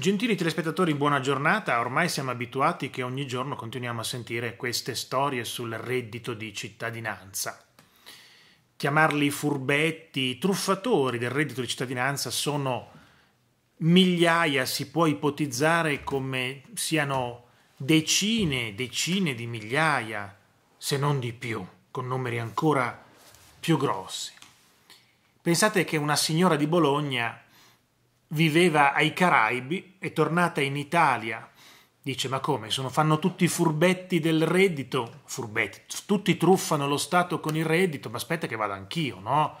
Gentili telespettatori, buona giornata. Ormai siamo abituati che ogni giorno continuiamo a sentire queste storie sul reddito di cittadinanza. Chiamarli furbetti, truffatori del reddito di cittadinanza sono migliaia, si può ipotizzare come siano decine, decine di migliaia, se non di più, con numeri ancora più grossi. Pensate che una signora di Bologna viveva ai Caraibi, è tornata in Italia. Dice, ma come? Sono, fanno tutti i furbetti del reddito? Furbetti, tutti truffano lo Stato con il reddito, ma aspetta che vado anch'io, no?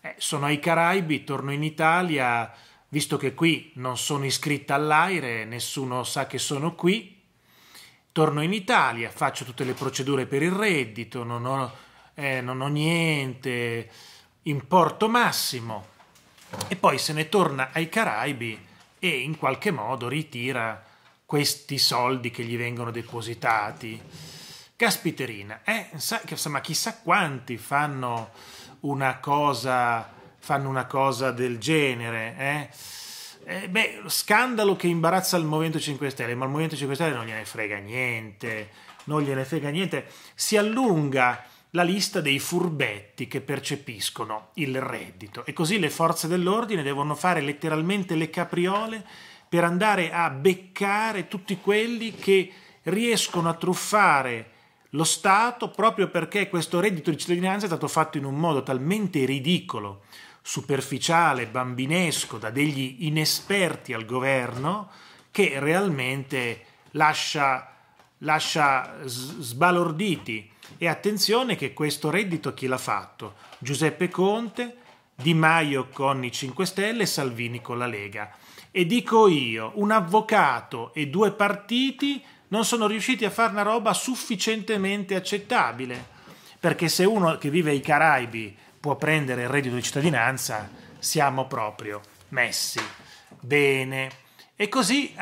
Eh, sono ai Caraibi, torno in Italia, visto che qui non sono iscritta all'AIRE, nessuno sa che sono qui, torno in Italia, faccio tutte le procedure per il reddito, non ho, eh, non ho niente, importo massimo e poi se ne torna ai Caraibi e in qualche modo ritira questi soldi che gli vengono depositati. Caspiterina, eh, ma chissà quanti fanno una cosa, fanno una cosa del genere, eh? Eh, beh, scandalo che imbarazza il Movimento 5 Stelle, ma il Movimento 5 Stelle non gliene frega niente, non gliene frega niente, si allunga la lista dei furbetti che percepiscono il reddito e così le forze dell'ordine devono fare letteralmente le capriole per andare a beccare tutti quelli che riescono a truffare lo Stato proprio perché questo reddito di cittadinanza è stato fatto in un modo talmente ridicolo, superficiale, bambinesco, da degli inesperti al governo, che realmente lascia lascia sbalorditi. E attenzione che questo reddito chi l'ha fatto? Giuseppe Conte, Di Maio con i 5 Stelle e Salvini con la Lega. E dico io, un avvocato e due partiti non sono riusciti a fare una roba sufficientemente accettabile. Perché se uno che vive ai Caraibi può prendere il reddito di cittadinanza, siamo proprio messi bene. E così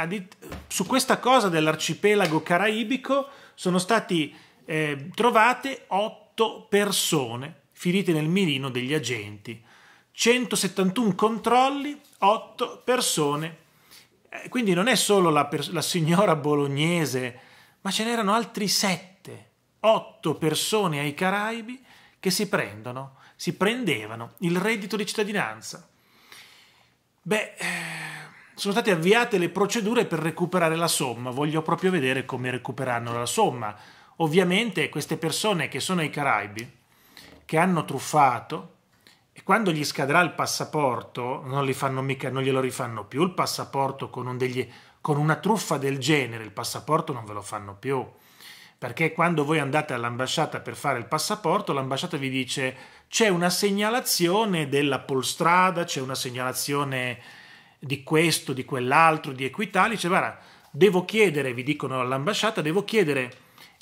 su questa cosa dell'arcipelago caraibico sono stati eh, trovate otto persone finite nel mirino degli agenti, 171 controlli, 8 persone. Eh, quindi non è solo la, la signora bolognese, ma ce n'erano altri 7, 8 persone ai Caraibi che si prendono, si prendevano il reddito di cittadinanza. Beh, eh, sono state avviate le procedure per recuperare la somma. Voglio proprio vedere come recuperano la somma. Ovviamente queste persone che sono ai Caraibi, che hanno truffato, e quando gli scadrà il passaporto, non, mica, non glielo rifanno più il passaporto con, un degli, con una truffa del genere, il passaporto non ve lo fanno più perché quando voi andate all'ambasciata per fare il passaporto, l'ambasciata vi dice c'è una segnalazione della polstrada, c'è una segnalazione di questo, di quell'altro, di equità, dice guarda, devo chiedere, vi dicono all'ambasciata, devo chiedere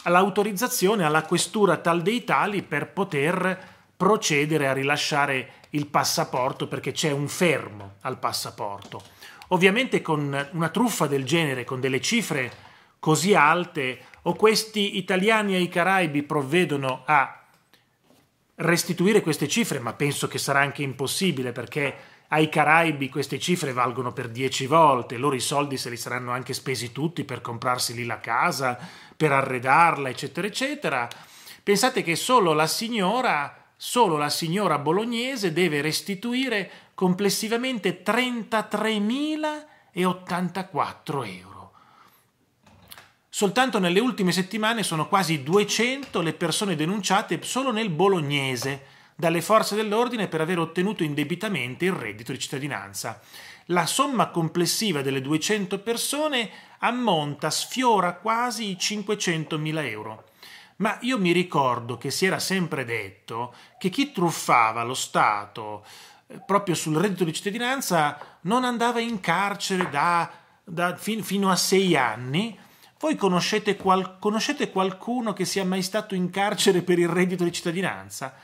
l'autorizzazione alla questura tal dei tali per poter procedere a rilasciare il passaporto perché c'è un fermo al passaporto. Ovviamente con una truffa del genere, con delle cifre così alte, o questi italiani ai Caraibi provvedono a restituire queste cifre, ma penso che sarà anche impossibile perché ai Caraibi queste cifre valgono per dieci volte, loro i soldi se li saranno anche spesi tutti per comprarsi lì la casa, per arredarla, eccetera, eccetera. Pensate che solo la signora, solo la signora bolognese deve restituire complessivamente 33.084 euro. Soltanto nelle ultime settimane sono quasi 200 le persone denunciate solo nel bolognese, dalle forze dell'ordine per aver ottenuto indebitamente il reddito di cittadinanza. La somma complessiva delle 200 persone ammonta, sfiora quasi i 500.000 euro. Ma io mi ricordo che si era sempre detto che chi truffava lo Stato eh, proprio sul reddito di cittadinanza non andava in carcere da, da fin, fino a sei anni. Voi conoscete, qual, conoscete qualcuno che sia mai stato in carcere per il reddito di cittadinanza?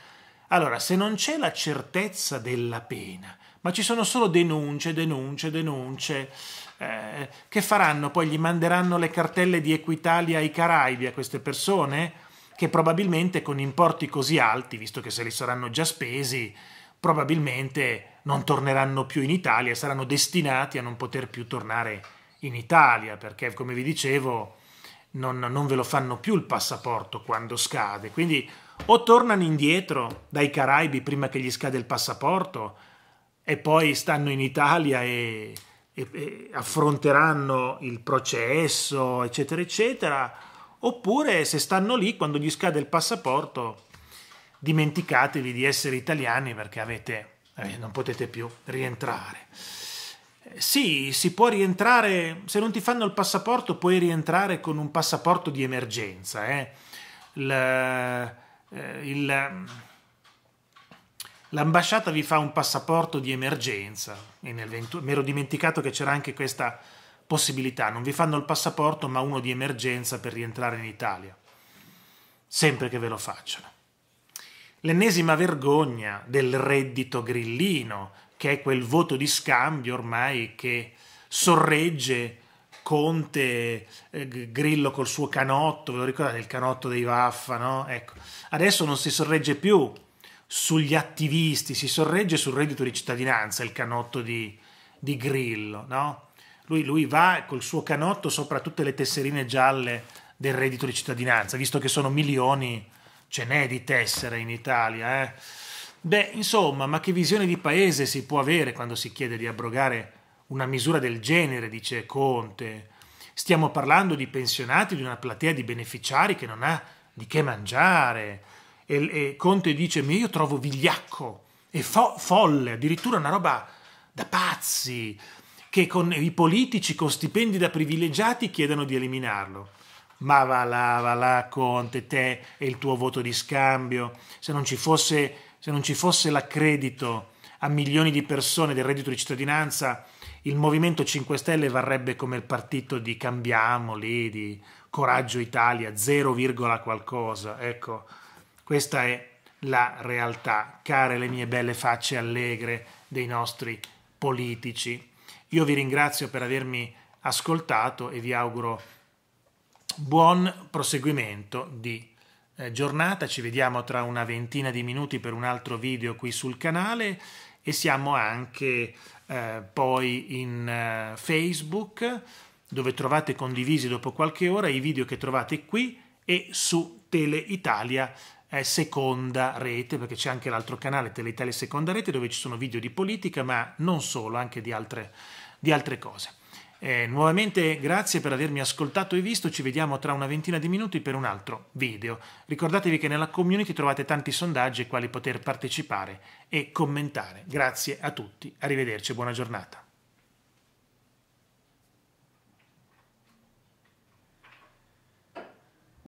Allora, se non c'è la certezza della pena, ma ci sono solo denunce, denunce, denunce, eh, che faranno? Poi gli manderanno le cartelle di Equitalia ai Caraibi a queste persone? Che probabilmente con importi così alti, visto che se li saranno già spesi, probabilmente non torneranno più in Italia, saranno destinati a non poter più tornare in Italia, perché come vi dicevo non, non ve lo fanno più il passaporto quando scade. Quindi o tornano indietro dai Caraibi prima che gli scade il passaporto e poi stanno in Italia e, e, e affronteranno il processo, eccetera, eccetera, oppure se stanno lì quando gli scade il passaporto dimenticatevi di essere italiani perché avete, eh, non potete più rientrare. Eh, sì, si può rientrare, se non ti fanno il passaporto puoi rientrare con un passaporto di emergenza. Eh. Il, eh, il, ehm, l'ambasciata vi fa un passaporto di emergenza, mi ero dimenticato che c'era anche questa possibilità, non vi fanno il passaporto ma uno di emergenza per rientrare in Italia, sempre che ve lo facciano. L'ennesima vergogna del reddito grillino, che è quel voto di scambio ormai che sorregge Conte, eh, Grillo col suo canotto, ve lo ricordate il canotto dei Vaffa, no? Ecco, adesso non si sorregge più sugli attivisti, si sorregge sul reddito di cittadinanza il canotto di, di Grillo, no? Lui, lui va col suo canotto sopra tutte le tesserine gialle del reddito di cittadinanza, visto che sono milioni, ce n'è di tessere in Italia, eh? Beh, insomma, ma che visione di paese si può avere quando si chiede di abrogare una misura del genere, dice Conte. Stiamo parlando di pensionati, di una platea di beneficiari che non ha di che mangiare. E, e Conte dice, ma io trovo vigliacco e fo- folle, addirittura una roba da pazzi, che con i politici con stipendi da privilegiati chiedano di eliminarlo. Ma va là, va là, Conte, te e il tuo voto di scambio. Se non ci fosse, se non ci fosse l'accredito a milioni di persone del reddito di cittadinanza, il Movimento 5 Stelle varrebbe come il partito di Cambiamo di Coraggio Italia, 0, qualcosa. Ecco, questa è la realtà, care le mie belle facce allegre dei nostri politici. Io vi ringrazio per avermi ascoltato e vi auguro buon proseguimento di eh, giornata. Ci vediamo tra una ventina di minuti per un altro video qui sul canale e siamo anche eh, poi in eh, Facebook dove trovate condivisi dopo qualche ora i video che trovate qui e su Tele Italia eh, seconda rete perché c'è anche l'altro canale Tele Italia seconda rete dove ci sono video di politica ma non solo anche di altre, di altre cose. Eh, nuovamente grazie per avermi ascoltato e visto, ci vediamo tra una ventina di minuti per un altro video. Ricordatevi che nella community trovate tanti sondaggi ai quali poter partecipare e commentare. Grazie a tutti, arrivederci e buona giornata.